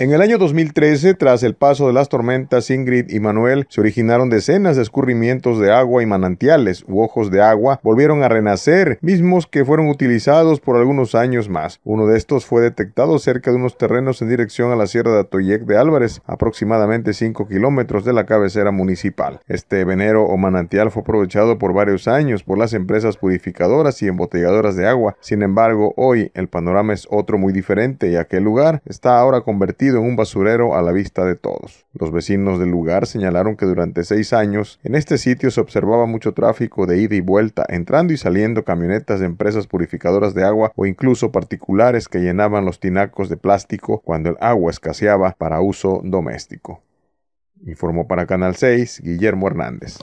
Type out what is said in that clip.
En el año 2013, tras el paso de las tormentas Ingrid y Manuel, se originaron decenas de escurrimientos de agua y manantiales u ojos de agua volvieron a renacer, mismos que fueron utilizados por algunos años más. Uno de estos fue detectado cerca de unos terrenos en dirección a la Sierra de Atoyec de Álvarez, aproximadamente 5 kilómetros de la cabecera municipal. Este venero o manantial fue aprovechado por varios años por las empresas purificadoras y embotelladoras de agua. Sin embargo, hoy el panorama es otro muy diferente y aquel lugar está ahora convertido en un basurero a la vista de todos. Los vecinos del lugar señalaron que durante seis años en este sitio se observaba mucho tráfico de ida y vuelta, entrando y saliendo camionetas de empresas purificadoras de agua o incluso particulares que llenaban los tinacos de plástico cuando el agua escaseaba para uso doméstico. Informó para Canal 6 Guillermo Hernández.